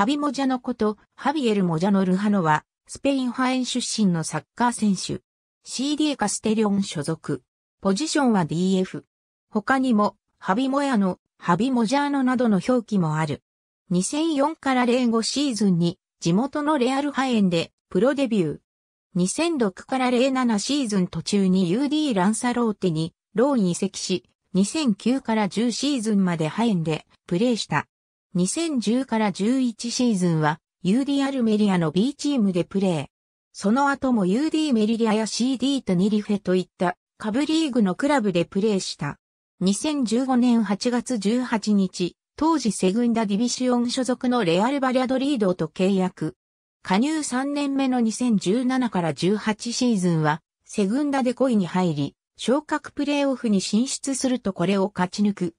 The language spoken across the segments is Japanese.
ハビ・モジャノこと、ハビエル・モジャノ・ルハノは、スペイン派ン出身のサッカー選手。CD カステリオン所属。ポジションは DF。他にも、ハビ・モヤノ、ハビ・モジャーノなどの表記もある。2004から05シーズンに、地元のレアル派ンで、プロデビュー。2006から07シーズン途中に UD ランサローテに、ローン移籍し、2009から10シーズンまでハエンでプレーした。2010から11シーズンは UD アルメリアの B チームでプレー。その後も UD メリリアや CD とニリフェといった下部リーグのクラブでプレーした。2015年8月18日、当時セグンダディビシオン所属のレアルバリアドリードと契約。加入3年目の2017から18シーズンは、セグンダで5位に入り、昇格プレーオフに進出するとこれを勝ち抜く。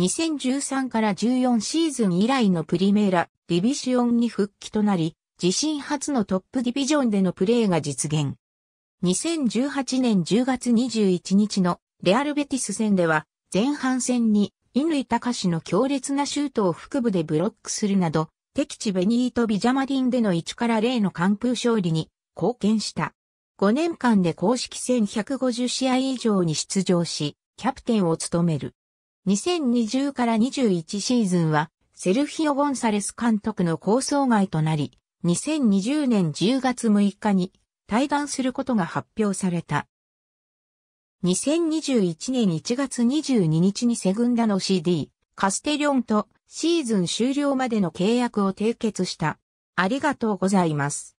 2013から14シーズン以来のプリメーラ、ディビシオンに復帰となり、自身初のトップディビジョンでのプレーが実現。2018年10月21日のレアルベティス戦では、前半戦に乾隆の強烈なシュートを腹部でブロックするなど、敵地ベニート・ビジャマディンでの1から0の完封勝利に貢献した。5年間で公式戦150試合以上に出場し、キャプテンを務める。2020から21シーズンは、セルヒオ・ゴンサレス監督の構想外となり、2020年10月6日に対談することが発表された。2021年1月22日にセグンダの CD、カステリョンとシーズン終了までの契約を締結した。ありがとうございます。